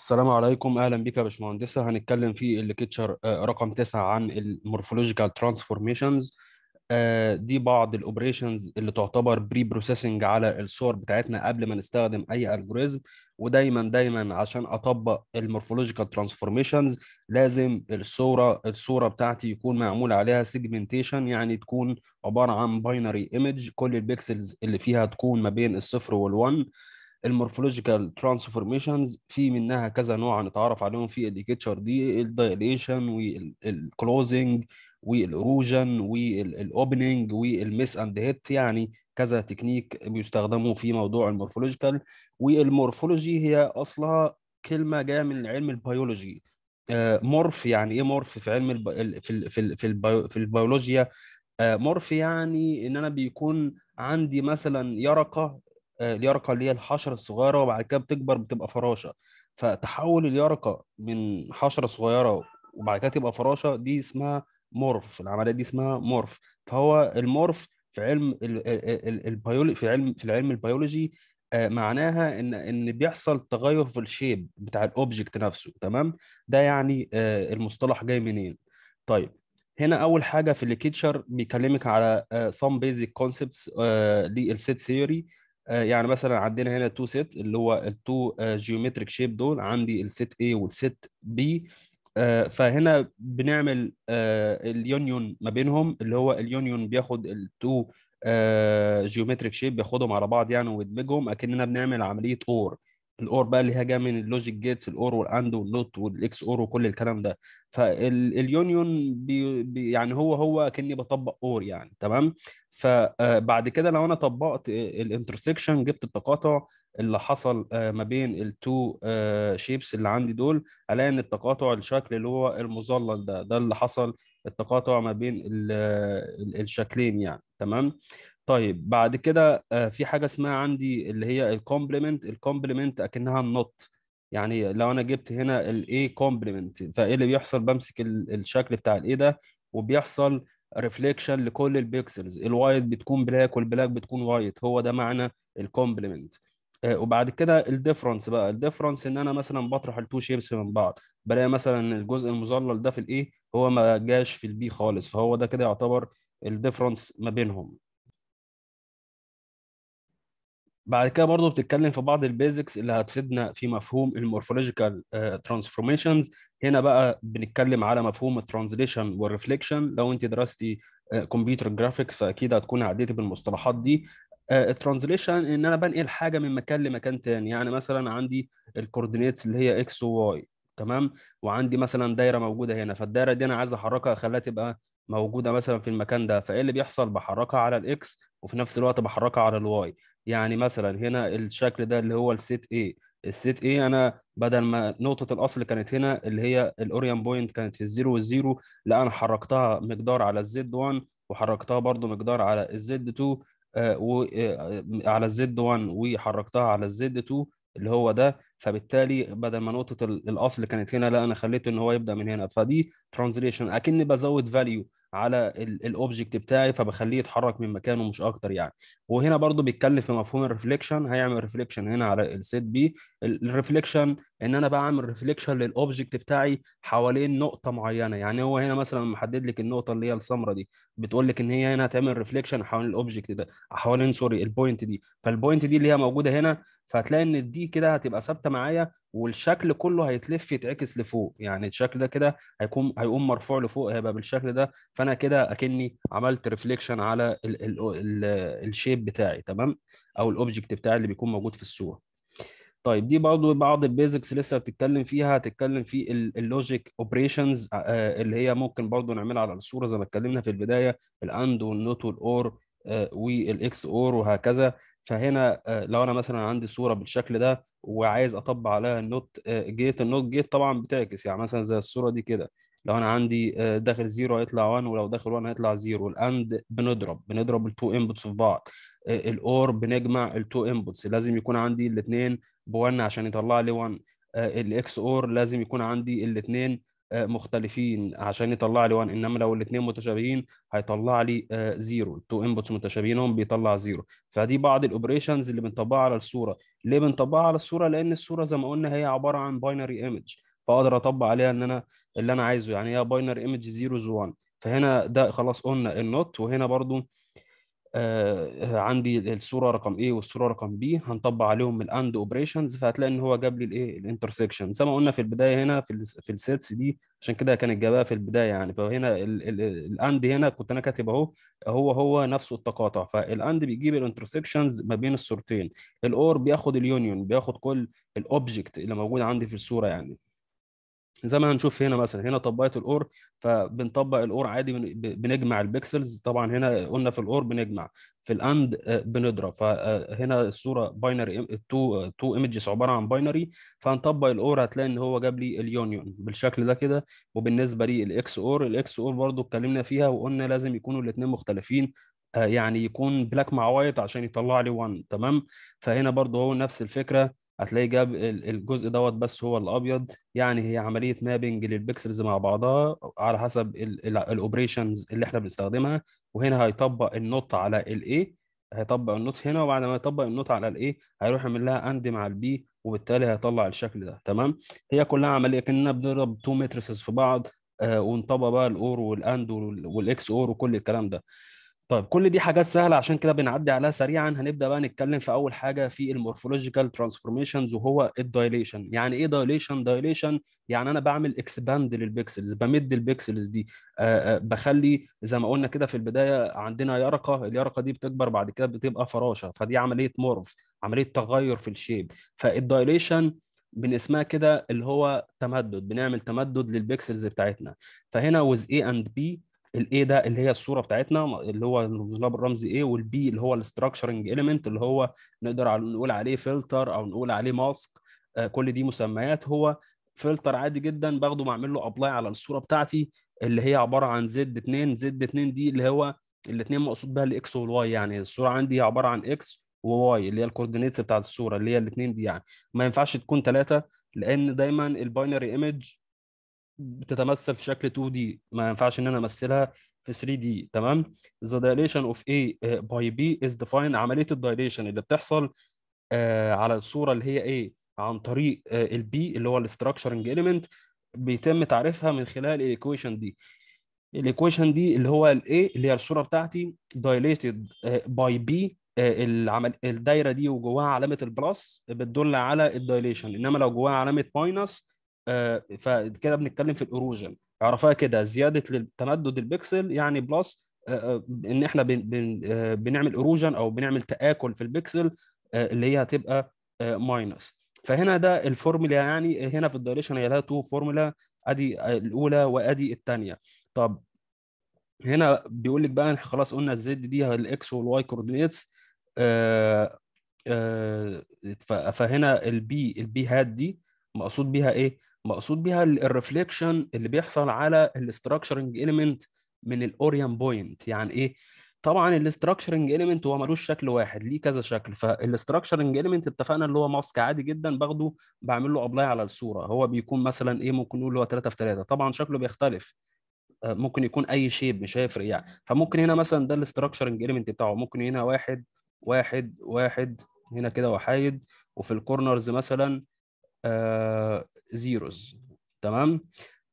السلام عليكم اهلا بيك يا باشمهندسه هنتكلم في الليكتشر آه، رقم 9 عن المورفولوجيكال ترانسفورميشنز آه، دي بعض الاوبريشنز اللي تعتبر بري بروسيسنج على الصور بتاعتنا قبل ما نستخدم اي الجوريزم ودايما دايما عشان اطبق المورفولوجيكال ترانسفورميشنز لازم الصوره الصوره بتاعتي يكون معمول عليها سيجمنتيشن يعني تكون عباره عن باينري ايمج كل البكسلز اللي فيها تكون ما بين الصفر وال1 المورفولوجيكال ترانسفورميشنز في منها كذا نوع نتعرف عليهم في الديكتشر دي الدايليشن والكلوزنج والاروجن والاوبننج والميس اند هيت يعني كذا تكنيك بيستخدموا في موضوع المورفولوجيكال والمورفولوجي هي اصلها كلمه جايه من علم البيولوجي مورف آه، يعني ايه مورف في علم الب... في ال... في ال... في, البي... في البيولوجيا آه، مورف يعني ان انا بيكون عندي مثلا يرقه آه، اليرقه اللي هي الحشره الصغيره وبعد كده بتكبر بتبقى فراشه فتحول اليرقه من حشره صغيره وبعد كده تبقى فراشه دي اسمها مورف العمليه دي اسمها مورف فهو المورف في علم البيولوجي في علم في العلم البيولوجي آه، معناها ان ان بيحصل تغير في الشيب بتاع الاوبجكت نفسه تمام ده يعني آه، المصطلح جاي منين طيب هنا اول حاجه في الكيتشر بيكلمك على سام بيزك كونسبتس للسيت ثيوري آه، يعني مثلا عندنا هنا تو سيت اللي هو التو جيومتريك شيب دول عندي السيت A والسيت B آه، فهنا بنعمل آه، اليونيون ما بينهم اللي هو اليونيون بياخد التو جيومتريك شيب بياخدهم على بعض يعني ويدمجهم اكننا بنعمل عمليه اور الاور بقى اللي هي جايه من اللوجيك جيتس الاور والاند واللوت والاكس اور وكل الكلام ده فاليونيون بي يعني هو هو كاني بطبق اور يعني تمام فبعد آه، كده لو انا طبقت الانترسكشن جبت التقاطع اللي حصل آه، ما بين التو شيبس آه، اللي عندي دول الاقي ان التقاطع الشكل اللي هو المظلل ده ده اللي حصل التقاطع ما بين الشكلين يعني تمام طيب بعد كده في حاجه اسمها عندي اللي هي الكومبلمنت الكومبلمنت اكنها النوت يعني لو انا جبت هنا الاي كومبلمنت فايه اللي بيحصل بمسك الشكل بتاع الاي ده وبيحصل ريفليكشن لكل البيكسلز الوايت بتكون بلاك والبلاك بتكون وايت هو ده معنى الكومبلمنت آه، وبعد كده الديفرنس بقى الديفرنس ان انا مثلا بطرح التو شيبس من بعض بلاقي مثلا الجزء المظلل ده في الايه هو ما جاش في البي خالص فهو ده كده يعتبر الديفرنس ما بينهم بعد كده برضه بتتكلم في بعض البيزكس اللي هتفيدنا في مفهوم المورفولوجيكال ترانسفورميشنز آه، هنا بقى بنتكلم على مفهوم الترانزليشن والريفليكشن لو انت درستي كمبيوتر آه، جرافيكس فاكيد هتكون عديتي بالمصطلحات دي الترانزليشن آه، ان انا بنقل حاجه من مكان لمكان تاني يعني مثلا عندي الكوردينيتس اللي هي اكس وواي تمام وعندي مثلا دايره موجوده هنا فالدايره دي انا عايز احركها اخليها تبقى موجوده مثلا في المكان ده فايه اللي بيحصل بحركها على الاكس وفي نفس الوقت بحركها على الواي يعني مثلا هنا الشكل ده اللي هو السيت ايه السيت ايه انا بدل ما نقطه الاصل كانت هنا اللي هي الاوريان بوينت كانت في الزيرو والزيرو لا انا حركتها مقدار على الزد 1 وحركتها برضو مقدار على الزد 2 آه، وعلى آه، الزد 1 وحركتها على الزد 2 اللي هو ده فبالتالي بدل ما نقطه الاصل كانت هنا لا انا خليته ان هو يبدا من هنا فدي ترانزليشن اكني بزود فاليو على الاوبجكت بتاعي فبخليه يتحرك من مكانه مش اكتر يعني وهنا برضو بيتكلم في مفهوم الريفليكشن هيعمل ريفليكشن هنا على السيت بي الريفليكشن ان انا بعمل ريفليكشن للاوبجكت بتاعي حوالين نقطه معينه يعني هو هنا مثلا محدد لك النقطه اللي هي السمراء دي بتقول لك ان هي هنا هتعمل ريفليكشن حوالين الاوبجكت ده حوالين سوري البوينت دي فالبوينت دي اللي هي موجوده هنا فهتلاقي ان دي كده هتبقى ثابته معايا والشكل كله هيتلف يتعكس لفوق يعني الشكل ده كده هيكون هيقوم مرفوع لفوق هيبقى بالشكل ده فانا كده اكني عملت ريفليكشن على الشيب بتاعي تمام او الاوبجكت بتاعي اللي بيكون موجود في الصوره طيب دي برضه بعض البيزكس لسه بتتكلم فيها هتتكلم في اللوجيك اوبريشنز آه، آه، اللي هي ممكن برضه نعملها على الصوره زي ما اتكلمنا في البدايه الاند والنوت والاور آه، والاكس اور وهكذا فهنا آه، لو انا مثلا عندي صوره بالشكل ده وعايز اطبق عليها النوت جيت آه، النوت جيت طبعا بتعكس يعني مثلا زي الصوره دي كده لو انا عندي آه، داخل زيرو هيطلع 1 ولو داخل 1 هيطلع زيرو الاند بنضرب بنضرب التو انبوتس في بعض الاور بنجمع التو انبوتس لازم يكون عندي الاثنين ب1 عشان يطلع لي 1 الاكس اور لازم يكون عندي الاثنين آه، مختلفين عشان يطلع لي 1 انما لو الاثنين متشابهين هيطلع لي زيرو آه، التو انبوتس متشابهين هم بيطلع زيرو فدي بعض الاوبريشنز اللي بنطبقها على الصوره ليه بنطبقها على الصوره لان الصوره زي ما قلنا هي عباره عن باينري ايمج فاقدر اطبق عليها ان انا اللي انا عايزه يعني هي باينري ايمج زيروز 1 فهنا ده خلاص قلنا النوت وهنا برضو آه، آه، عندي الصوره رقم A والصوره رقم B هنطبق عليهم الاند اوبريشنز فهتلاقي ان هو جاب لي الايه الانترسكشن زي ما قلنا في البدايه هنا في في السيتس دي عشان كده كانت جابها في البدايه يعني فهنا الاند هنا كنت انا كاتب اهو هو هو نفسه التقاطع فالاند بيجيب الانترسكشنز ما بين الصورتين الاور بياخد اليونيون بياخد كل الاوبجكت اللي موجود عندي في الصوره يعني زي ما هنشوف هنا مثلا هنا طبقت الاور فبنطبق الاور عادي بنجمع البكسلز طبعا هنا قلنا في الاور بنجمع في الاند آه، بنضرب فهنا آه، الصوره باينري تو تو ايمجز عباره عن باينري فهنطبق الاور هتلاقي ان هو جاب لي اليونيون بالشكل ده كده وبالنسبه لي الاكس اور الاكس اور برضو اتكلمنا فيها وقلنا لازم يكونوا الاثنين مختلفين آه، يعني يكون بلاك مع وايت عشان يطلع لي 1 تمام فهنا برضو هو نفس الفكره هتلاقي جاب الجزء دوت بس هو الابيض يعني هي عمليه مابنج للبكسلز مع بعضها على حسب الاوبريشنز اللي احنا بنستخدمها وهنا هيطبق النوت على الاي هيطبق النوت هنا وبعد ما يطبق النوت على الاي هيروح يعمل لها اند مع البي وبالتالي هيطلع الشكل ده تمام هي كلها عمليه كاننا بنضرب تو ماتريسز في بعض آه ونطبق بقى الاور والاند والاكس اور وكل الكلام ده طيب كل دي حاجات سهله عشان كده بنعدي عليها سريعا هنبدا بقى نتكلم في اول حاجه في المورفولوجيكال ترانسفورميشنز وهو الدايليشن يعني ايه دايليشن دايليشن يعني انا بعمل اكسباند للبيكسلز بمد البيكسلز دي آآ آآ بخلي زي ما قلنا كده في البدايه عندنا يرقه اليرقه دي بتكبر بعد كده بتبقى فراشه فدي عمليه مورف عمليه تغير في الشيب فالدايليشن بنسمها كده اللي هو تمدد بنعمل تمدد للبيكسلز بتاعتنا فهنا with A and B الاي ده اللي هي الصوره بتاعتنا اللي هو الرمز ايه والبي اللي هو الاستراكشرنج اليمنت اللي هو نقدر نقول عليه فلتر او نقول عليه ماسك آه، كل دي مسميات هو فلتر عادي جدا باخده بعمل له ابلاي على الصوره بتاعتي اللي هي عباره عن زد 2 زد 2 دي اللي هو الاثنين مقصود بها الاكس والواي يعني الصوره عندي هي عباره عن اكس وواي اللي هي الكوردينيتس بتاعت الصوره اللي هي الاثنين دي يعني ما ينفعش تكون ثلاثه لان دايما الباينري ايمج بتتمثل في شكل 2 دي ما ينفعش ان انا امثلها في 3 دي تمام the dilation of A uh, by B is defined عمليه الدايليشن اللي بتحصل آه، على الصوره اللي هي ايه عن طريق آه، البي اللي هو الاستراكشرنج اليمنت بيتم تعريفها من خلال الايكويشن دي الايكويشن دي اللي هو الاي اللي هي الصوره بتاعتي دايليتد باي بي العمل الدايره دي وجواها علامه البلس بتدل على الدايليشن انما لو جواها علامه ماينس آه، فكده بنتكلم في الاوروجن اعرفها كده زياده تمدد البكسل يعني بلس آه، آه، ان احنا بن بن بنعمل اروجن او بنعمل تاكل في البكسل اللي هي هتبقى ماينس فهنا ده الفورمولا يعني هنا في الدايريشن هي لها تو فورمولا ادي الاولى وادي الثانيه طب هنا بيقول لك بقى خلاص قلنا الزد دي الاكس والواي كوردينيتس فهنا البي البي هات دي مقصود بيها ايه مقصود بيها الريفليكشن اللي بيحصل على الاستراكشرنج اليمنت من الاوريان بوينت يعني ايه طبعا الاستراكشرنج اليمنت هو ملوش شكل واحد ليه كذا شكل فالاستراكشرنج اليمنت اتفقنا اللي هو ماسك عادي جدا باخده بعمل له ابلاي على الصوره هو بيكون مثلا ايه ممكن نقول هو 3 في 3 طبعا شكله بيختلف آه، ممكن يكون اي شيب مش هيفرق يعني فممكن هنا مثلا ده الاستراكشرنج اليمنت بتاعه ممكن هنا واحد واحد واحد هنا كده وحايد وفي الكورنرز مثلا آه، زيروز تمام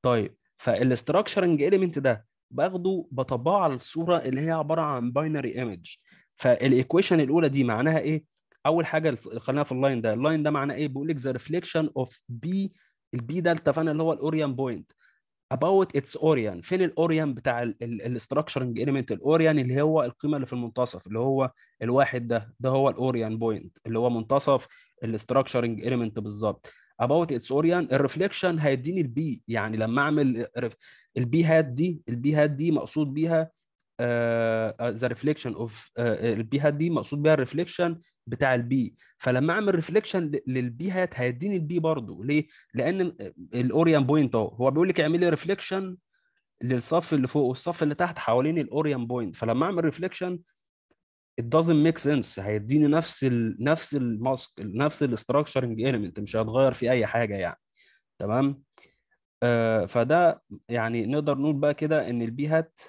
طيب فالاستراكشرنج اليمنت ده باخده بطبعه على الصوره اللي هي عباره عن باينري ايمج فالايكويشن الاولى دي معناها ايه اول حاجه خلينا في اللاين ده اللاين ده معناه ايه بيقول لك ذا ريفليكشن اوف بي البي ده اتفقنا اللي هو الاوريان بوينت اباوت اتس اوريان فين الاوريان بتاع الاستراكشرنج اليمنت الاوريان اللي هو القيمه اللي في المنتصف اللي هو الواحد ده ده هو الاوريان بوينت اللي هو منتصف الاستراكشرنج اليمنت بالظبط about its orient الريفليكشن هيديني البي يعني لما اعمل البي هات دي البي هات دي مقصود بيها ذا ريفليكشن اوف البي هات دي مقصود بيها الريفليكشن بتاع البي فلما اعمل ريفليكشن للبي هات هيديني البي برضه ليه؟ لان الاوريان بوينت اهو هو بيقول لك اعملي ريفليكشن للصف اللي فوق والصف اللي تحت حوالين الاوريان بوينت فلما اعمل ريفليكشن it doesn't make sense هيديني نفس الـ نفس الماسك نفس الاستراكشرنج اليمنت مش هيتغير فيه اي حاجه يعني تمام آه فده يعني نقدر نقول بقى كده ان البي هات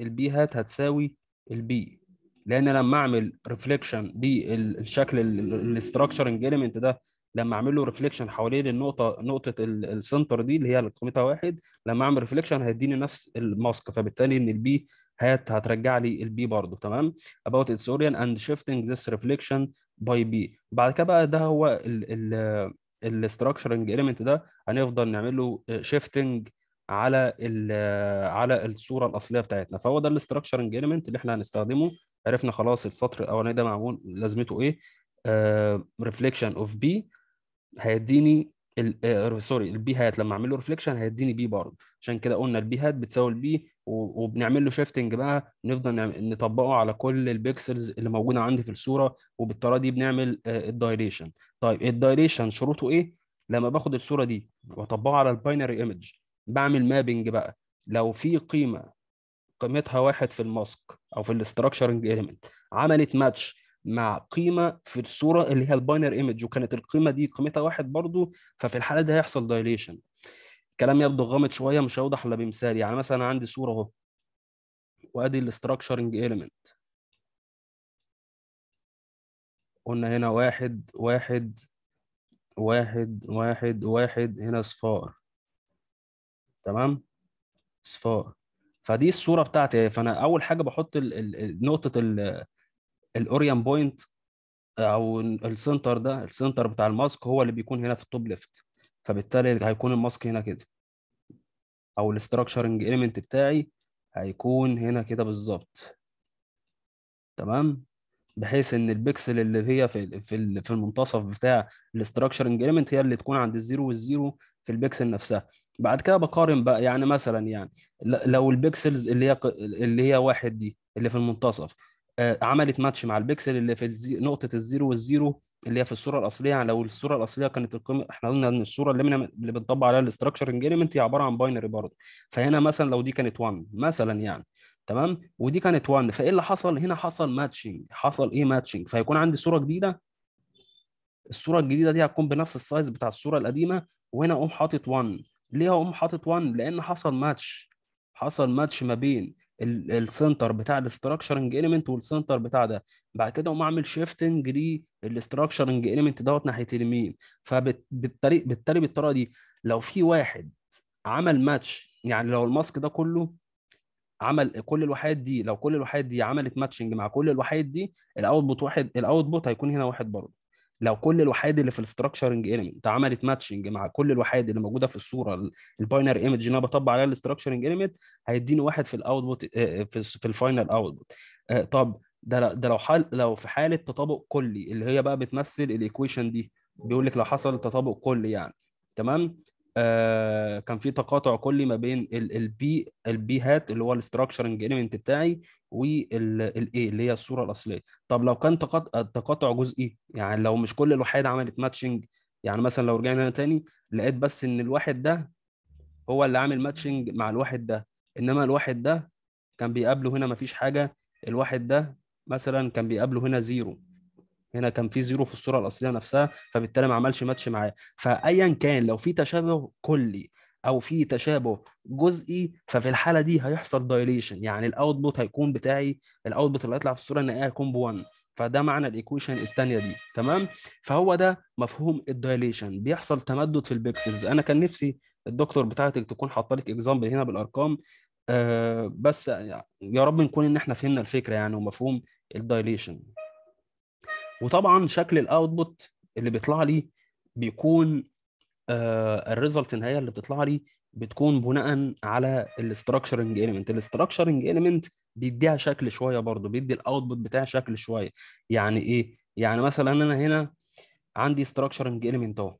البي هات هتساوي البي لان لما اعمل ريفليكشن بالشكل الاستراكشرنج اليمنت ده لما اعمل له ريفليكشن حوالين النقطه نقطه السنتر دي اللي هي قيمتها واحد لما اعمل ريفليكشن هيديني نفس الماسك فبالتالي ان البي هات هترجع لي البي برضه تمام about its origin and shifting this reflection by b بعد كده بقى ده هو ال ال الستراكشرنج اليمنت ده هنفضل نعمل له شيفتنج على ال على الصوره الاصليه بتاعتنا فهو ده الاستراكشرنج اليمنت اللي احنا هنستخدمه عرفنا خلاص السطر الاولاني ده معمول لازمته ايه ريفليكشن اوف بي هيديني سوري آه، البي هات لما اعمل له ريفليكشن هيديني بي برضه عشان كده قلنا البي هات بتساوي البي وبنعمل له شيفتنج بقى نفضل نعم-, نطبقه على كل البيكسلز اللي موجوده عندي في الصوره وبالطريقه دي بنعمل آه، الدايريشن طيب الدايريشن شروطه ايه لما باخد الصوره دي واطبقها على الباينري ايمج بعمل مابنج بقى لو في قيمه قيمتها واحد في الماسك او في الاستراكشرنج ايليمنت عملت ماتش مع قيمه في الصوره اللي هي الباينري ايمج وكانت القيمه دي قيمتها واحد برضو ففي الحاله دي هيحصل دايليشن الكلام يبدو غامض شويه مش هيوضح الا بمثال يعني مثلا عندي صوره اهو وادي الاستراكشرنج ايليمنت قلنا هنا واحد واحد واحد واحد واحد هنا صفار تمام صفار فدي الصوره بتاعتي فانا اول حاجه بحط الـ الـ نقطه الاوريان بوينت او السنتر ده السنتر بتاع الماسك هو اللي بيكون هنا في التوب ليفت فبالتالي هيكون الماسك هنا كده او الاستراكشرنج ايليمنت بتاعي هيكون هنا كده بالظبط تمام بحيث ان البكسل اللي هي في في في المنتصف بتاع الاستراكشرنج ايليمنت هي اللي تكون عند الزيرو والزيرو في البكسل نفسها بعد كده بقارن بقى يعني مثلا يعني لو البكسلز اللي هي اللي هي واحد دي اللي في المنتصف آه، عملت ماتش مع البكسل اللي في الزي... نقطه الزيرو والزيرو اللي هي في الصوره الاصليه يعني لو الصوره الاصليه كانت القيمه احنا قلنا ان الصوره اللي من... اللي بنطبق عليها الاستراكشرنج اليمنت هي عباره عن باينري برضه فهنا مثلا لو دي كانت 1 مثلا يعني تمام ودي كانت 1 فايه اللي حصل هنا حصل ماتشنج حصل ايه ماتشنج فهيكون عندي صوره جديده الصوره الجديده دي هتكون بنفس السايز بتاع الصوره القديمه وهنا اقوم حاطط 1 ليه اقوم حاطط 1 لان حصل ماتش حصل ماتش ما بين السنتر بتاع الاستراكشرنج اليمنت والسنتر بتاع ده بعد كده اقوم اعمل شيفتنج للاستراكشرنج اليمنت دوت ناحيه اليمين فبالتالي بالتالي بالطريقه دي لو في واحد عمل ماتش يعني لو الماسك ده كله عمل كل الوحدات دي لو كل الوحدات دي عملت ماتشنج مع كل الوحدات دي الاوتبوت واحد الاوتبوت هيكون هنا واحد برضه لو كل الوحيد اللي في الاستراكشرنج ايليمنت عملت ماتشنج مع كل الوحيد اللي موجوده في الصوره الباينري ايمج اللي انا بطبق عليها الاستراكشرنج ايليمنت هيديني واحد في الاوتبوت آه، آه، في الفاينل اوتبوت آه، طب ده ده لو حال لو في حاله تطابق كلي اللي هي بقى بتمثل الايكويشن دي بيقول لك لو حصل تطابق كلي يعني تمام آه كان في تقاطع كلي ما بين البي البي هات اللي هو الاستراكشرنج اليمنت بتاعي والاي اللي هي الصوره الاصليه طب لو كان تقاطع جزئي إيه؟ يعني لو مش كل الوحيد عملت ماتشنج يعني مثلا لو رجعنا هنا تاني لقيت بس ان الواحد ده هو اللي عامل ماتشنج مع الواحد ده انما الواحد ده كان بيقابله هنا مفيش حاجه الواحد ده مثلا كان بيقابله هنا زيرو هنا كان في زيرو في الصوره الاصليه نفسها فبالتالي ما عملش ماتش معاه فايا كان لو في تشابه كلي او في تشابه جزئي ففي الحاله دي هيحصل دايليشن يعني الاوتبوت هيكون بتاعي الاوتبوت اللي هيطلع في الصوره النهائيه هيكون ب 1 فده معنى الايكويشن الثانيه دي تمام فهو ده مفهوم الدايليشن بيحصل تمدد في البكسلز انا كان نفسي الدكتور بتاعتك تكون حاطه لك اكزامبل هنا بالارقام آه بس يا رب نكون ان احنا فهمنا الفكره يعني ومفهوم الدايليشن وطبعا شكل الاوتبوت اللي بيطلع لي بيكون آه، الريزلت النهائيه اللي بتطلع لي بتكون بناء على الاستراكشرنج اليمنت الاستراكشرنج اليمنت بيديها شكل شويه برضو بيدي الاوتبوت بتاع شكل شويه يعني ايه يعني مثلا انا هنا عندي استراكشرنج اليمنت اهو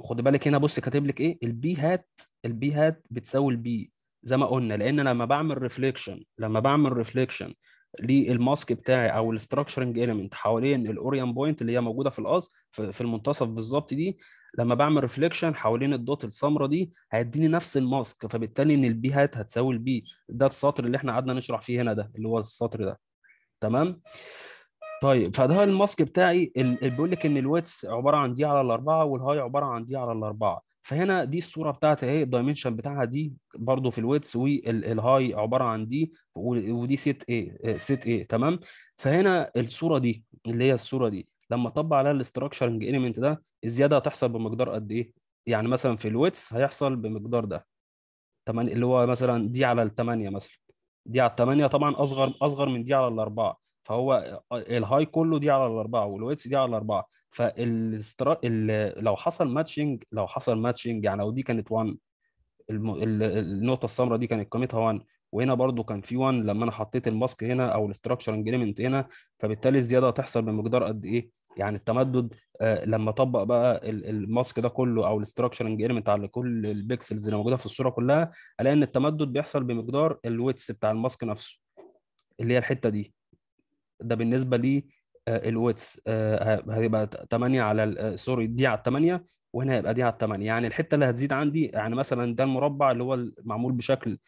خد بالك هنا بص كاتب لك ايه البي هات البي هات بتساوي البي زي ما قلنا لان لما بعمل ريفليكشن لما بعمل ريفليكشن للماسك بتاعي او الاستراكشرنج اليمنت حوالين الاوريان بوينت اللي هي موجوده في القص في المنتصف بالظبط دي لما بعمل ريفليكشن حوالين الدوت السمراء دي هيديني نفس الماسك فبالتالي ان البي هات هتساوي البي ده السطر اللي احنا قعدنا نشرح فيه هنا ده اللي هو السطر ده تمام طيب فده الماسك بتاعي اللي بيقول لك ان الويتس عباره عن دي على الاربعه والهاي عباره عن دي على الاربعه فهنا دي الصوره بتاعتي اهي الدايمنشن بتاعها دي برضو في الويتس والهاي عباره عن دي ودي سيت ايه سيت ايه تمام فهنا الصوره دي اللي هي الصوره دي لما اطبق عليها الاستراكشرنج اليمنت ده الزياده هتحصل بمقدار قد ايه يعني مثلا في الويتس هيحصل بمقدار ده تمام اللي هو مثلا دي على الثمانيه مثلا دي على الثمانيه طبعا اصغر اصغر من دي على الاربعه فهو الهاي كله دي على الاربعه والويتس دي على الاربعه فالاسترا... لو حصل ماتشنج لو حصل ماتشنج يعني لو دي كانت 1 الم... النقطه السمراء دي كانت قيمتها 1 وهنا برضو كان في 1 لما انا حطيت الماسك هنا او الاستراكشرنج اليمنت هنا فبالتالي الزياده هتحصل بمقدار قد ايه؟ يعني التمدد آه لما اطبق بقى الماسك ده كله او الاستراكشرنج اليمنت على كل البكسلز اللي موجوده في الصوره كلها الاقي ان التمدد بيحصل بمقدار الويتس بتاع الماسك نفسه اللي هي الحته دي ده بالنسبه لي آه، الويتس آه، هيبقى 8 على آه، سوري دي على 8 وهنا هيبقى دي على 8 يعني الحته اللي هتزيد عندي يعني مثلا ده المربع اللي هو معمول بشكل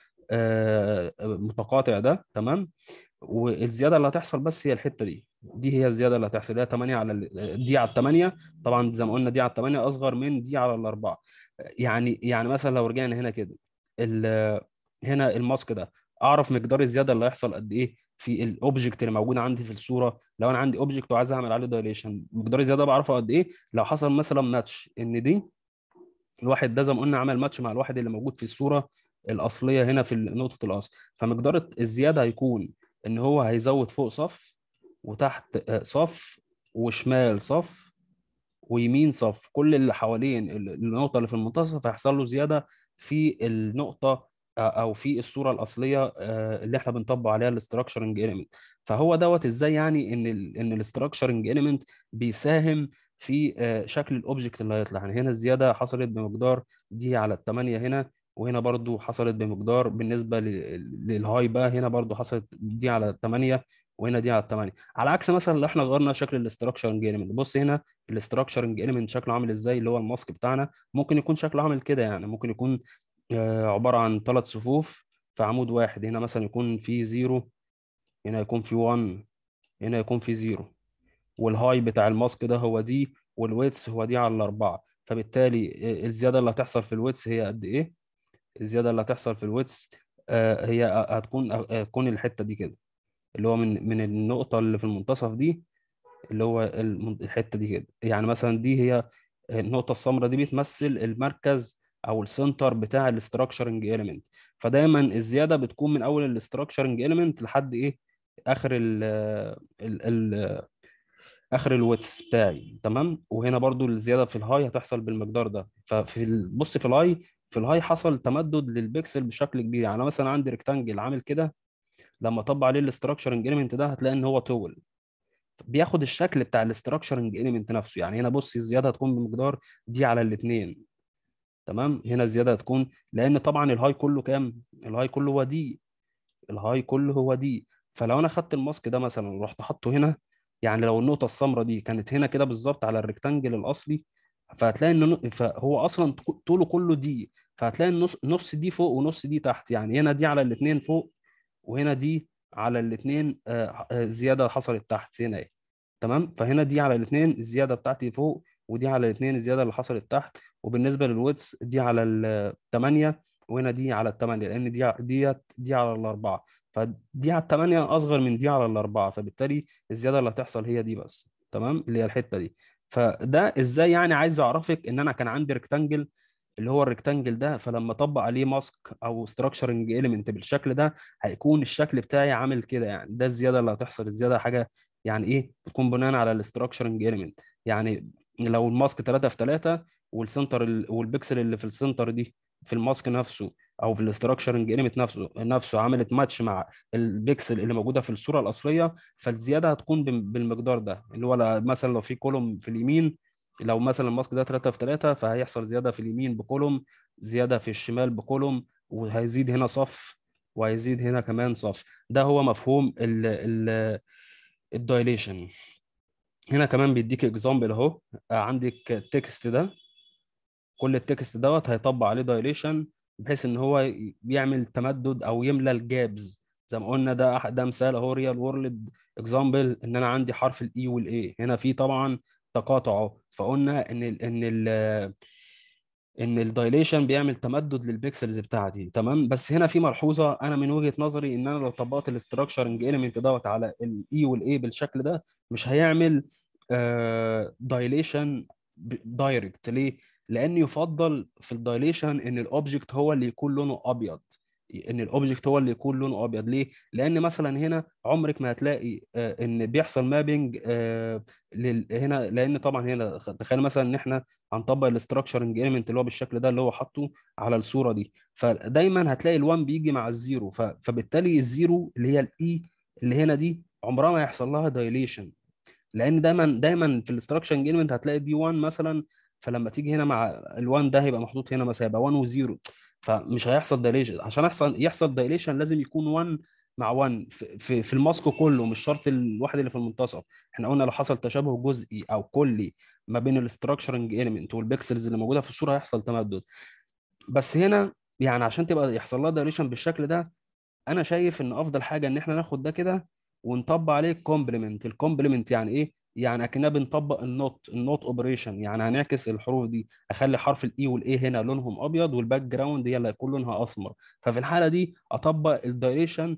متقاطع ده تمام والزياده اللي هتحصل بس هي الحته دي دي هي الزياده اللي هتحصل اللي هي 8 على دي على 8 طبعا زي ما قلنا دي على 8 اصغر من دي على الاربعه يعني يعني مثلا لو رجعنا هنا كده هنا الماسك ده اعرف مقدار الزياده اللي هيحصل قد ايه في الاوبجكت اللي موجود عندي في الصوره لو انا عندي اوبجكت وعايز اعمل عليه دايليشن مقدار الزياده بعرفه قد ايه لو حصل مثلا ماتش ان دي الواحد ده زي ما قلنا عمل ماتش مع الواحد اللي موجود في الصوره الاصليه هنا في نقطه الاصل فمقدار الزياده هيكون ان هو هيزود فوق صف وتحت آه، صف وشمال صف ويمين صف كل اللي حوالين النقطه اللي في المنتصف هيحصل له زياده في النقطه آه، او في الصوره الاصليه آه، اللي احنا بنطبق عليها الاستراكشرنج اليمنت فهو دوت ازاي يعني ان الـ ان الاستراكشرنج اليمنت بيساهم في آه، شكل الاوبجكت اللي هيطلع يعني هنا الزياده حصلت بمقدار دي على الثمانية هنا وهنا برضو حصلت بمقدار بالنسبه للهاي بقى هنا برضو حصلت دي على 8 وهنا دي على 8 على عكس مثلا لو احنا غيرنا شكل الاستراكشرنج اليمنت بص هنا الاستراكشرنج اليمنت شكله عامل ازاي اللي هو الماسك بتاعنا ممكن يكون شكله عامل كده يعني ممكن يكون آه، عباره عن ثلاث صفوف في عمود واحد هنا مثلا يكون في زيرو هنا يكون في 1 هنا يكون في زيرو والهاي بتاع الماسك ده هو دي والويتس هو دي على الاربعه فبالتالي آه، الزياده اللي هتحصل في الويتس هي قد ايه الزياده اللي هتحصل في الويتس آه، هي هتكون هتكون الحته دي كده اللي هو من من النقطه اللي في المنتصف دي اللي هو الحته دي كده يعني مثلا دي هي النقطه السمراء دي بتمثل المركز او السنتر بتاع الاستراكشرنج ايليمنت فدايما الزياده بتكون من اول الاستراكشرنج ايليمنت لحد ايه اخر الـ ال ال اخر الويتس بتاعي تمام وهنا برضو الزياده في الهاي هتحصل بالمقدار ده ففي بص في الهاي في الهاي حصل تمدد للبكسل بشكل كبير يعني مثلا عندي ريكتانجل عامل كده لما اطبق عليه الاستراكشرنج اليمنت ده هتلاقي ان هو طول بياخد الشكل بتاع الاستراكشرنج اليمنت نفسه يعني هنا بص الزياده هتكون بمقدار دي على الاثنين تمام هنا الزياده هتكون لان طبعا الهاي كله كام الهاي كله هو دي الهاي كله هو دي فلو انا خدت الماسك ده مثلا ورحت حاطه هنا يعني لو النقطه السمراء دي كانت هنا كده بالظبط على الريكتانجل الاصلي فهتلاقي ان هو اصلا طوله كله دي فهتلاقي النص نص دي فوق ونص دي تحت يعني هنا دي على الاثنين فوق وهنا دي على الاثنين آه، آه، زياده حصلت تحت هنا ايه تمام فهنا دي على الاثنين الزياده بتاعتي فوق ودي على الاثنين الزياده اللي حصلت تحت وبالنسبه للويتس دي على الثمانيه وهنا دي على الثمانيه لان دي ديت دي على الاربعه فدي على الثمانيه اصغر من دي على الاربعه فبالتالي الزياده اللي هتحصل هي دي بس تمام اللي هي الحته دي فده ازاي يعني عايز اعرفك ان انا كان عندي ريكتانجل اللي هو الريكتانجل ده فلما اطبق عليه ماسك او ستراكشرنج اليمنت بالشكل ده هيكون الشكل بتاعي عامل كده يعني ده الزياده اللي هتحصل الزياده حاجه يعني ايه تكون بناء على الاستراكشرنج اليمنت يعني لو الماسك 3 في 3 والسنتر والبكسل اللي في السنتر دي في الماسك نفسه او في الاستراكشرنج انيمت نفسه نفسه عملت ماتش مع البكسل اللي موجوده في الصوره الاصليه فالزياده هتكون بالمقدار ده اللي هو مثلا لو في كولوم في اليمين لو مثلا الماسك ده 3 في 3 فهيحصل زياده في اليمين بكولوم زياده في الشمال بكولوم وهيزيد هنا صف وهيزيد هنا كمان صف ده هو مفهوم ال ال الدايليشن هنا كمان بيديك اكزامبل اهو آه، عندك التكست ده كل التكست دوت هيطبق عليه دايليشن بحيث ان هو يعمل تمدد او يملى الجابز زي ما قلنا ده ده مثال اهو ريال وورلد اكزامبل ان انا عندي حرف الاي e والاي هنا في طبعا تقاطع فقلنا ان الـ ان الـ ان الدايليشن بيعمل تمدد للبيكسلز بتاعتي تمام بس هنا في ملحوظه انا من وجهه نظري ان انا لو طبقت الاستراكشرنج اليمنت دوت على الاي e والاي بالشكل ده مش هيعمل آه، دايليشن دايركت ليه؟ لان يفضل في الدايليشن ان الاوبجكت هو اللي يكون لونه ابيض إيه، ان الاوبجكت هو اللي يكون لونه ابيض ليه لان مثلا هنا عمرك ما هتلاقي آه، ان بيحصل مابنج آه، هنا لان طبعا هنا تخيل مثلا ان احنا هنطبق الاستراكشرنج اليمنت اللي هو بالشكل ده اللي هو حاطه على الصوره دي فدايما هتلاقي ال1 بيجي مع الزيرو فبالتالي الزيرو اللي هي الاي e اللي هنا دي عمرها ما يحصل لها دايليشن لان دايما دايما في الاستراكشرنج اليمنت هتلاقي دي 1 مثلا فلما تيجي هنا مع ال1 ده هيبقى محطوط هنا مثلا هيبقى 1 و0 فمش هيحصل دايليشن عشان يحصل يحصل دايليشن لازم يكون 1 مع 1 في, في الماسك كله مش شرط الواحد اللي في المنتصف احنا قلنا لو حصل تشابه جزئي او كلي ما بين الاستراكشرنج اليمنت والبكسلز اللي موجوده في الصوره هيحصل تمدد بس هنا يعني عشان تبقى يحصل لها دايليشن بالشكل ده انا شايف ان افضل حاجه ان احنا ناخد ده كده ونطبق عليه الكومبلمنت الكومبلمنت يعني ايه يعني اكننا بنطبق النوت النوت اوبريشن يعني هنعكس الحروف دي اخلي حرف الاي e والاي هنا لونهم ابيض والباك جراوند هي اللي هيكون لونها اسمر ففي الحاله دي اطبق الدايريشن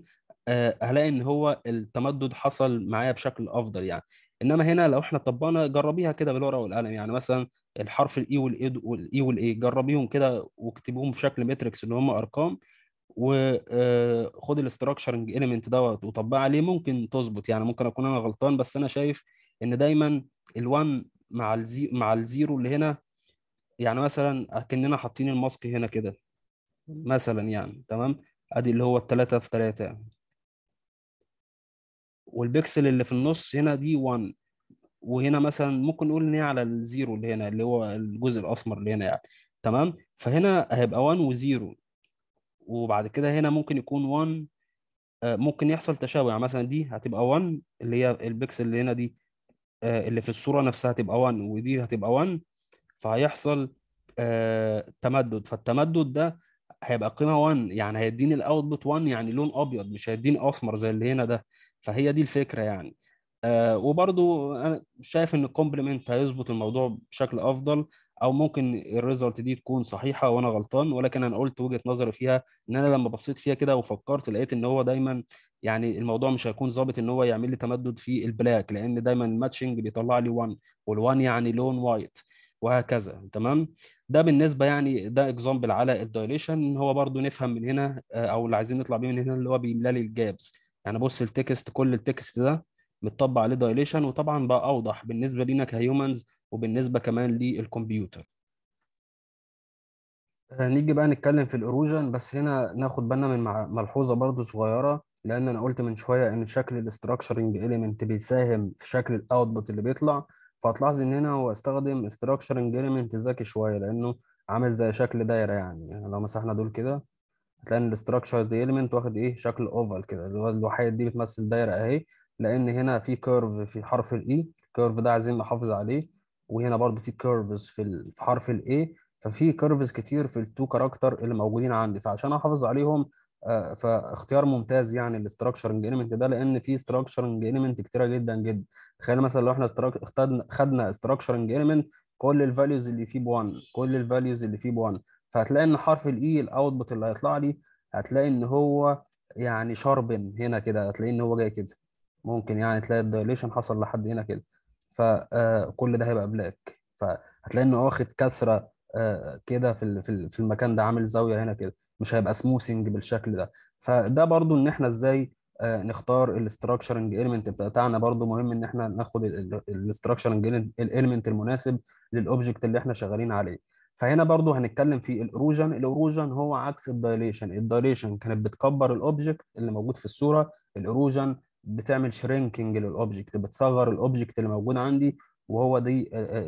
آه، هلاقي ان هو التمدد حصل معايا بشكل افضل يعني انما هنا لو احنا طبقنا جربيها كده بالورقه والقلم يعني مثلا الحرف الاي e والاي والاي e والاي جربيهم كده واكتبيهم شكل ماتريكس اللي هم ارقام وخد الاستراكشرنج اليمنت دوت وطبقه عليه ممكن تظبط يعني ممكن اكون انا غلطان بس انا شايف ان دايما ال1 مع الزي مع الزيرو اللي هنا يعني مثلا اكننا حاطين الماسك هنا كده مثلا يعني تمام ادي اللي هو الثلاثة في ثلاثة يعني. والبكسل اللي في النص هنا دي 1 وهنا مثلا ممكن نقول ان هي على الزيرو اللي هنا اللي هو الجزء الاسمر اللي هنا يعني تمام فهنا هيبقى 1 وزيرو وبعد كده هنا ممكن يكون 1 آه، ممكن يحصل تشابه يعني مثلا دي هتبقى 1 اللي هي البكسل اللي هنا دي آه، اللي في الصوره نفسها تبقى 1 ودي هتبقى 1 فهيحصل آه، تمدد فالتمدد ده هيبقى قيمه 1 يعني هيديني الاوتبوت 1 يعني لون ابيض مش هيديني اسمر زي اللي هنا ده فهي دي الفكره يعني آه، وبرضو انا شايف ان الكومبلمنت هيظبط الموضوع بشكل افضل او ممكن الريزلت دي تكون صحيحه وانا غلطان ولكن انا قلت وجهه نظري فيها ان انا لما بصيت فيها كده وفكرت لقيت ان هو دايما يعني الموضوع مش هيكون ظابط ان هو يعمل لي تمدد في البلاك لان دايما الماتشنج بيطلع لي 1 وال1 يعني لون وايت وهكذا تمام ده بالنسبه يعني ده اكزامبل على الدايليشن هو برضو نفهم من هنا آه، او اللي عايزين نطلع بيه من هنا اللي هو بيملى لي الجابس يعني بص التكست كل التكست ده متطبق عليه دايليشن وطبعا بقى اوضح بالنسبه لينا كهيومنز وبالنسبه كمان للكمبيوتر آه، نيجي بقى نتكلم في الاروجن بس هنا ناخد بالنا من ملحوظه برضو صغيره لان انا قلت من شويه ان شكل الاستراكشرنج اليمنت بيساهم في شكل الاوتبوت اللي بيطلع فهتلاحظ ان هنا هو استخدم استراكشرنج اليمنت ذكي شويه لانه عامل زي شكل دايره يعني, يعني لو مسحنا دول كده هتلاقي ان الاستراكشر دي اليمنت واخد ايه شكل اوفال كده اللي هو الوحيد دي بتمثل دايره اهي لان هنا في كيرف في حرف الاي الكيرف e، ده عايزين نحافظ عليه وهنا برضو في كيرفز في حرف الاي ففي كيرفز كتير في التو كاركتر اللي موجودين عندي فعشان احافظ عليهم آه، فاختيار ممتاز يعني الاستراكشرنج اليمنت ده لان في استراكشرنج اليمنت كتيره جدا جدا تخيل مثلا لو احنا استراك... خدنا استراكشرنج اليمنت كل الفاليوز اللي فيه ب1 كل الفاليوز اللي فيه ب1 فهتلاقي ان حرف الاي e، الاوتبوت اللي هيطلع لي هتلاقي ان هو يعني شاربن هنا كده هتلاقي ان هو جاي كده ممكن يعني تلاقي الدايليشن حصل لحد هنا كده فكل آه، ده هيبقى بلاك فهتلاقي انه واخد كسره آه، كده في في المكان ده عامل زاويه هنا كده مش هيبقى سموثنج بالشكل ده فده برضو ان احنا ازاي آه، نختار الاستراكشرنج ايلمنت بتاعنا برضو مهم ان احنا ناخد الاستراكشرنج ايلمنت المناسب للاوبجكت اللي احنا شغالين عليه فهنا برضو هنتكلم في الاروجن الاروجن هو عكس الدايليشن الدايليشن كانت بتكبر الاوبجكت اللي موجود في الصوره الاروجن بتعمل شرينكينج للاوبجكت بتصغر الاوبجكت اللي موجود عندي وهو دي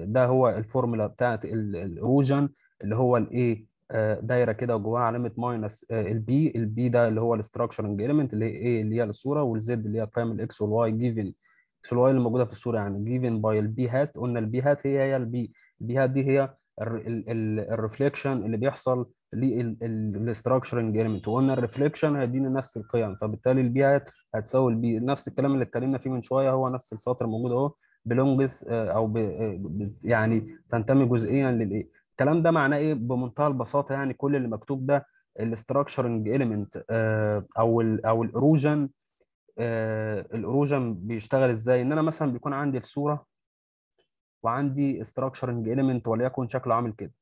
ده هو الفورمولا بتاعت الاروجن اللي هو الاي آه، دايره كده وجواها علامه ماينس البي البي ده اللي هو الاستراكشرنج اليمنت اللي هي ايه اللي هي الصوره والزد اللي هي قيم الاكس والواي جيفن الاكس والواي اللي موجوده في الصوره يعني جيفن باي البي هات قلنا البي هات هي هي البي البي هات دي هي الريفليكشن اللي بيحصل للاستراكشرنج ايلمنت وقلنا الريفليكشن هيديني نفس القيم فبالتالي البي هت هتساوي البي نفس الكلام اللي اتكلمنا فيه من شويه هو نفس السطر موجود اهو بلونجس آه، او بـ آه، يعني تنتمي جزئيا للايه الكلام ده معناه ايه بمنتهى البساطه يعني كل اللي مكتوب ده الاستراكشرنج ايلمنت آه، او الـ او الاروجن الاروجن بيشتغل ازاي ان انا مثلا بيكون عندي الصوره وعندي استراكشرنج ايلمنت وليكن شكله عامل كده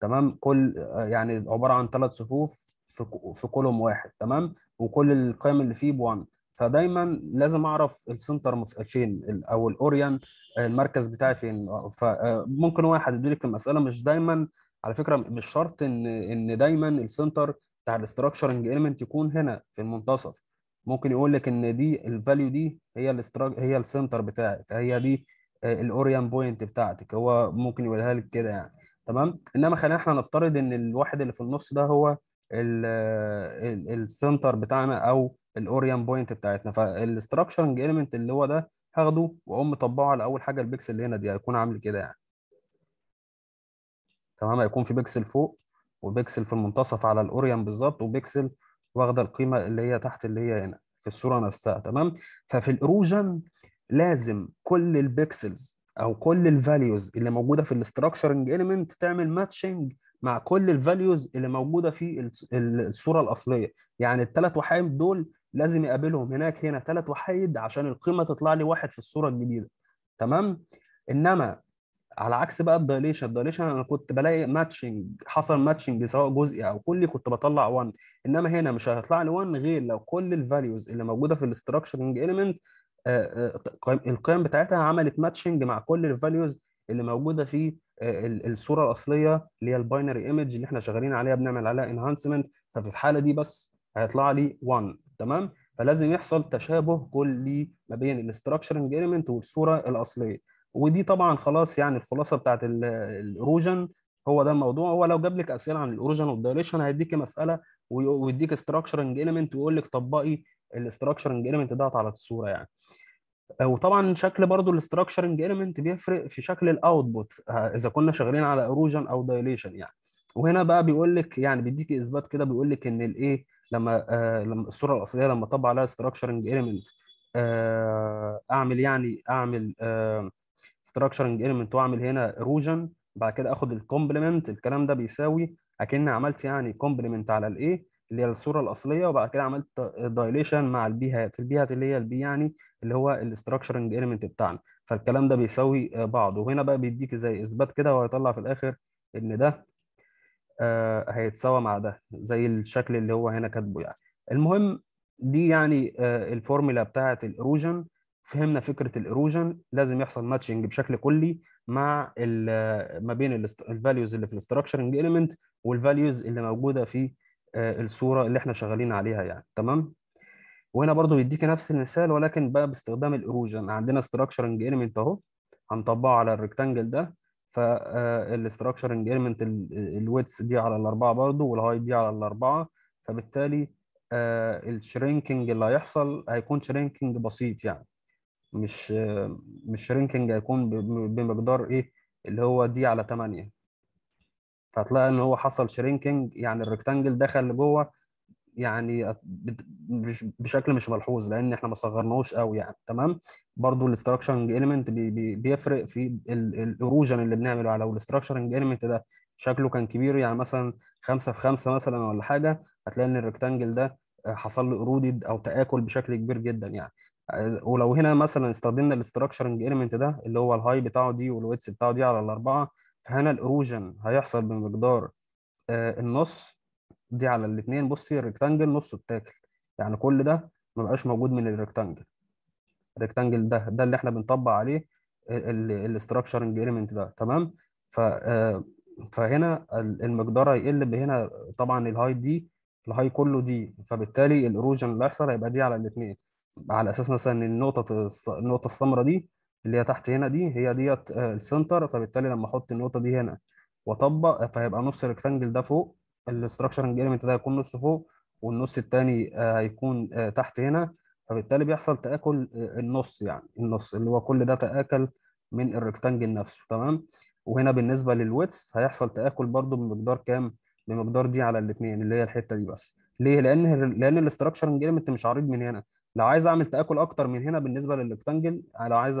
تمام كل يعني عباره عن ثلاث صفوف في في كولوم واحد تمام وكل القيم اللي فيه ب1 فدايما لازم اعرف السنتر فين او الاوريان المركز بتاعي فين فممكن واحد يحدد لك المساله مش دايما على فكره مش شرط ان ان دايما السنتر بتاع الاستراكشرنج اليمنت يكون هنا في المنتصف ممكن يقول لك ان دي الفاليو دي هي الاستراك هي السنتر بتاعك هي دي آه، الاوريان بوينت بتاعتك هو ممكن يقولها لك كده يعني تمام انما خلينا احنا نفترض ان الواحد اللي في النص ده هو السنتر بتاعنا او الاوريان بوينت بتاعتنا فالاستراكشرنج اليمنت اللي هو ده هاخده واقوم مطبقه على اول حاجه البكسل اللي هنا دي هيكون عامل كده يعني تمام هيكون في بكسل فوق وبكسل في المنتصف على الاوريان بالظبط وبكسل واخده القيمه اللي هي تحت اللي هي هنا في الصوره نفسها تمام ففي الاروجن لازم كل البكسلز او كل الفاليوز اللي موجوده في الاستراكشرنج اليمنت تعمل ماتشنج مع كل الفاليوز اللي موجوده في الصوره الاصليه يعني الثلاث وحايد دول لازم يقابلهم هناك هنا ثلاث وحايد عشان القيمه تطلع لي واحد في الصوره الجديده تمام انما على عكس بقى الدايليشن الدايليشن انا كنت بلاقي ماتشنج حصل ماتشنج سواء جزئي او كلي كنت بطلع 1 انما هنا مش هيطلع لي 1 غير لو كل الفاليوز اللي موجوده في الاستراكشرنج اليمنت آه، آه، القيم بتاعتها عملت ماتشنج مع كل الفاليوز اللي موجوده في آه، الصوره الاصليه اللي هي الباينري ايمج اللي احنا شغالين عليها بنعمل عليها انهانسمنت ففي الحاله دي بس هيطلع لي 1 تمام فلازم يحصل تشابه كلي ما بين الاستراكشرنج ايلمنت والصوره الاصليه ودي طبعا خلاص يعني الخلاصه بتاعت الاروجن هو ده الموضوع هو لو جاب لك اسئله عن الاوروجن والدايليشن هيديك مساله ويديك استراكشرنج ايلمنت ويقول لك طبقي الاستراكشرنج اليمنت ضغط على الصوره يعني آه، وطبعا شكل برضو الاستراكشرنج اليمنت بيفرق في شكل الاوتبوت آه، اذا كنا شغالين على اروجن او دايليشن يعني وهنا بقى بيقول لك يعني بيديك اثبات كده بيقول لك ان الايه لما آه لما الصوره الاصليه لما طبع عليها استراكشرنج اليمنت آه اعمل يعني اعمل آه، استراكشرنج آه اليمنت واعمل هنا اروجن بعد كده اخد الكومبلمنت الكلام ده بيساوي اكن عملت يعني كومبلمنت على الايه اللي هي الصوره الاصليه وبعد كده عملت دايليشن مع البي هات البي هات اللي هي البي يعني اللي هو الاستراكشرنج اليمنت بتاعنا فالكلام ده بيساوي بعضه وهنا بقى بيديك زي اثبات كده وهيطلع في الاخر ان ده آه، هيتساوى مع ده زي الشكل اللي هو هنا كاتبه يعني المهم دي يعني الفورمولا بتاعه الايروجن فهمنا فكره الايروجن لازم يحصل ماتشنج بشكل كلي مع آه، ما بين الفاليوز اللي في الاستراكشرنج اليمنت والفاليوز اللي موجوده في آه، الصوره اللي احنا شغالين عليها يعني تمام وهنا برضو بيديك نفس المثال ولكن بقى باستخدام الاروجن عندنا ستراكشرنج element اهو هنطبقه على الريكتانجل ده فالستراكشرنج ايلمنت الويتس دي على الاربعه برضو والهايت دي على الاربعه فبالتالي آه، الشرينكينج اللي هيحصل هيكون شرينكينج بسيط يعني مش آه، مش شرينكينج هيكون بمقدار ايه اللي هو دي على 8 فتلاقي ان هو حصل شرينكينج يعني الريكتانجل دخل لجوه يعني بشكل مش ملحوظ لان احنا ما صغرناهوش قوي يعني تمام برضو الاستراكشرنج اليمنت بيفرق في الاروجن اللي بنعمله لو الاستراكشرنج اليمنت ده شكله كان كبير يعني مثلا 5 في 5 مثلا ولا حاجه هتلاقي ان الريكتانجل ده حصل له ايرودد او تاكل بشكل كبير جدا يعني ولو هنا مثلا استخدمنا الاستراكشرنج اليمنت ده اللي هو الهاي بتاعه دي والويتس بتاعه دي على الاربعه هنا الاروجن هيحصل بمقدار آه، النص دي على الاثنين بصي الريكتانجل نصه اتاكل يعني كل ده ما بقاش موجود من الريكتانجل الريكتانجل ده ده اللي احنا بنطبق عليه الاستراكشرنج اليمنت ده تمام ف آه، فهنا المقدار هيقل بهنا طبعا الهاي دي الهاي كله دي فبالتالي الاروجن اللي هيحصل هيبقى دي على الاثنين على اساس مثلا النقطه النقطه السمراء دي اللي هي تحت هنا دي هي ديت آه، السنتر فبالتالي لما احط النقطه دي هنا واطبق آه، فهيبقى نص الريكتانجل ده فوق الاستراكشرنج اليمنت ده هيكون نص فوق والنص الثاني آه، هيكون تحت هنا فبالتالي بيحصل تاكل النص يعني النص اللي هو كل ده تاكل من الريكتانجل نفسه تمام وهنا بالنسبه للويتس هيحصل تاكل برده بمقدار كام بمقدار دي على الاثنين اللي هي الحته دي بس ليه لان لان الاستراكشرنج اليمنت مش عريض من هنا لو عايز اعمل تاكل اكتر من هنا بالنسبه للريكتانجل لو عايز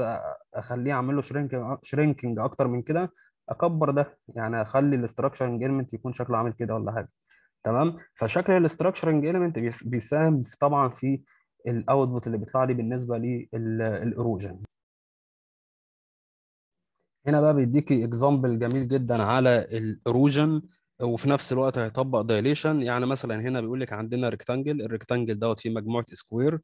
اخليه اعمل له شرينك شرينكينج اكتر من كده اكبر ده يعني اخلي الاستراكشرنج اليمنت يكون شكله عامل كده ولا حاجه تمام فشكل الاستراكشرنج اليمنت بيساهم طبعا في الاوتبوت اللي بيطلع لي بالنسبه للايروجن هنا بقى بيديكي اكزامبل جميل جدا على الايروجن وفي نفس الوقت هيطبق دايليشن يعني مثلا هنا بيقول لك عندنا ريكتانجل الريكتانجل دوت فيه مجموعه سكوير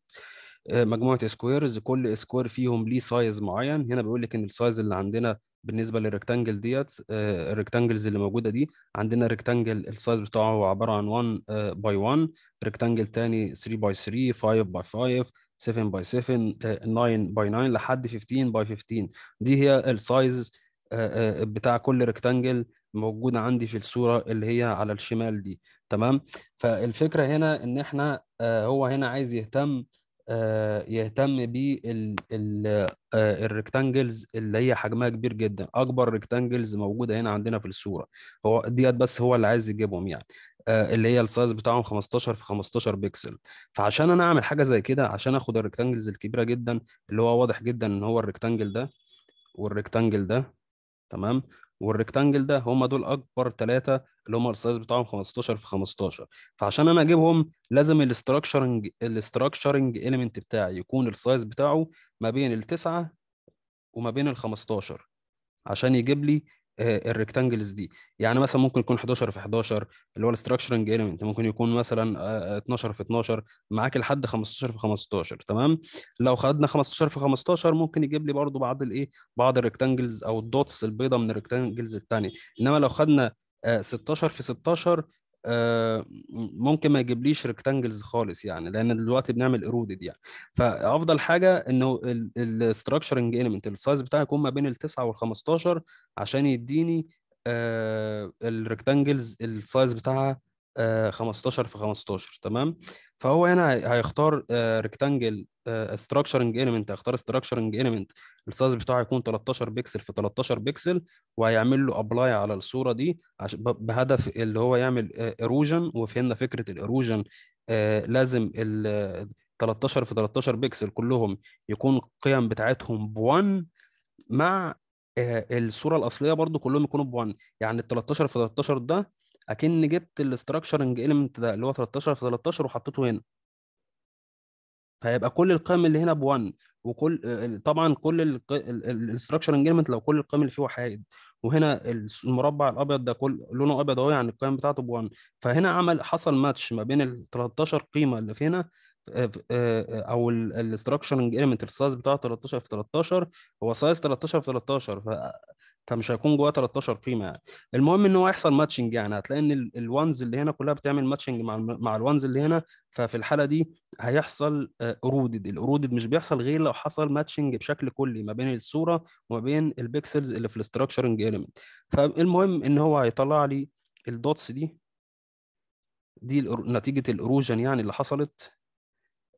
آه، مجموعه سكويرز كل سكوير فيهم ليه سايز معين هنا بيقول لك ان السايز اللي عندنا بالنسبه للريكتانجل ديت الريكتانجلز آه، اللي موجوده دي عندنا ريكتانجل السايز بتاعه هو عباره عن 1 باي 1 ريكتانجل تاني 3 باي 3 5 باي 5 7 باي 7 9 باي 9 لحد 15 باي 15 دي هي السايز آه، بتاع كل ريكتانجل موجوده عندي في الصوره اللي هي على الشمال دي تمام فالفكره هنا ان احنا آه، هو هنا عايز يهتم آه، يهتم بالريكتانجلز آه، اللي هي حجمها كبير جدا اكبر ريكتانجلز موجوده هنا عندنا في الصوره هو ديت بس هو اللي عايز يجيبهم يعني اللي هي السايز بتاعهم 15 في 15 بيكسل فعشان انا اعمل حاجه زي كده عشان اخد الريكتانجلز الكبيره جدا اللي هو واضح جدا ان هو الريكتانجل ده والريكتانجل ده تمام والريكتانجل ده هم دول اكبر ثلاثه اللي هم السايز بتاعهم 15 في 15 فعشان انا اجيبهم لازم الاستراكشرنج الاستراكشرنج اليمنت بتاعي يكون السايز بتاعه ما بين التسعه وما بين ال 15 عشان يجيب لي آه، الريكتانجلز دي يعني مثلا ممكن يكون 11 في 11 اللي هو الاستراكشرنج اليمنت ممكن يكون مثلا 12 آه، آه، في 12 معاك لحد 15 في 15 تمام لو خدنا 15 في 15 ممكن يجيب لي برضو بعض الايه بعض الريكتانجلز او الدوتس البيضاء من الريكتانجلز الثانيه انما لو خدنا 16 في 16 آه، ممكن ما يجيبليش ريكتانجلز خالص يعني لان دلوقتي بنعمل ايرودد يعني فافضل حاجه انه الاستراكشرنج اليمنت السايز بتاعها يكون ما بين ال9 وال15 عشان يديني الريكتانجلز آه، السايز بتاعها 15 آه، في 15 تمام فهو هنا هيختار ريكتانجل ستراكشرنج اليمنت هختار ستراكشرنج اليمنت السايز بتاعه هيكون 13 بكسل في 13 بكسل وهيعمل له ابلاي على الصوره دي بهدف اللي هو يعمل ايروجن آه، وفهمنا فكره الايروجن آه، لازم ال 13 في 13 بكسل كلهم يكون القيم بتاعتهم ب1 مع آه، الصوره الاصليه برضو كلهم يكونوا ب1 يعني ال 13 في 13 ده اكن جبت الاستراكشرنج اليمنت ده اللي هو 13 في 13 وحطيته هنا فهيبقى كل القيم اللي هنا ب1 وكل آه، طبعا كل الاستراكشر انجمنت لو كل القيم اللي فيه واحد وهنا المربع الابيض ده كل لونه ابيض اهو يعني القيم بتاعته ب1 فهنا عمل حصل ماتش ما بين ال 13 قيمه اللي في هنا آه، آه، آه، او الاستراكشرنج اليمنت السايز بتاعه 13 في 13 هو سايز 13 في 13 ف فمش هيكون جواه 13 قيمه يعني المهم ان هو يحصل ماتشنج يعني هتلاقي ان الوانز اللي هنا كلها بتعمل ماتشنج مع مع الوانز اللي هنا ففي الحاله دي هيحصل اورودد الاورودد مش بيحصل غير لو حصل ماتشنج بشكل كلي ما بين الصوره وما بين البكسلز اللي في الاستراكشرنج اليمنت فالمهم ان هو هيطلع لي الدوتس دي دي نتيجه الاروجن يعني اللي حصلت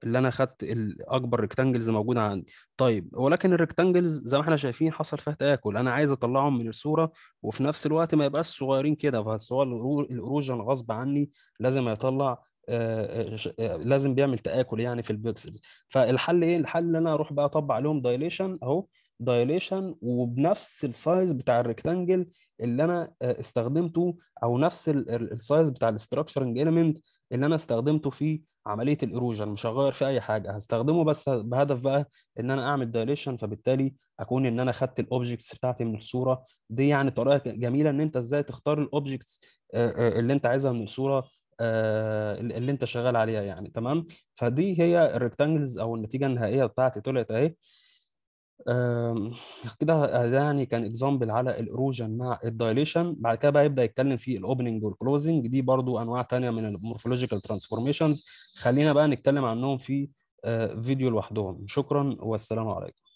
اللي انا خدت اكبر ريكتانجلز موجوده عندي طيب ولكن الريكتانجلز زي ما احنا شايفين حصل فيها تاكل انا عايز اطلعهم من الصوره وفي نفس الوقت ما يبقاش صغيرين كده فالصور الاروجن غصب عني لازم يطلع آه، آه، آه، لازم بيعمل تاكل يعني في البيكسلز فالحل ايه الحل ان انا اروح بقى اطبق عليهم دايليشن اهو دايليشن وبنفس السايز بتاع الريكتانجل اللي انا استخدمته او نفس السايز بتاع الاستراكشرنج اليمنت اللي انا استخدمته في عمليه الايروجن مش هغير في اي حاجه هستخدمه بس بهدف بقى ان انا اعمل دايليشن فبالتالي اكون ان انا خدت الاوبجكتس بتاعتي من الصوره دي يعني طريقه جميله ان انت ازاي تختار الاوبجكتس آه، آه، اللي انت عايزها من الصوره آه، اللي انت شغال عليها يعني تمام فدي هي الريكتانجلز او النتيجه النهائيه بتاعتي طلعت اهي كده اداني يعني كان اكزامبل على الاروجن مع الدايليشن بعد كده بقى يبدا يتكلم في الاوبننج والكلوزنج دي برضو انواع تانية من المورفولوجيكال ترانسفورميشنز خلينا بقى نتكلم عنهم في فيديو آه، لوحدهم شكرا والسلام عليكم